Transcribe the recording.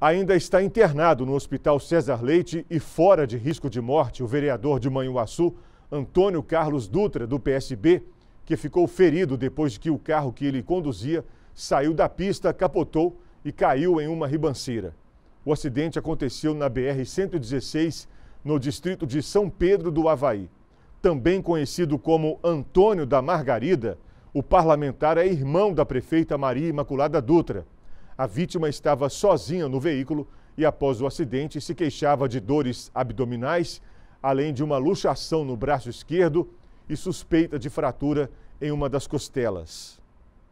ainda está internado no Hospital César Leite e fora de risco de morte o vereador de Manhuaçu, Antônio Carlos Dutra, do PSB, que ficou ferido depois que o carro que ele conduzia saiu da pista, capotou e caiu em uma ribanceira. O acidente aconteceu na BR-116, no distrito de São Pedro do Havaí. Também conhecido como Antônio da Margarida, o parlamentar é irmão da prefeita Maria Imaculada Dutra. A vítima estava sozinha no veículo e, após o acidente, se queixava de dores abdominais, além de uma luxação no braço esquerdo e suspeita de fratura em uma das costelas.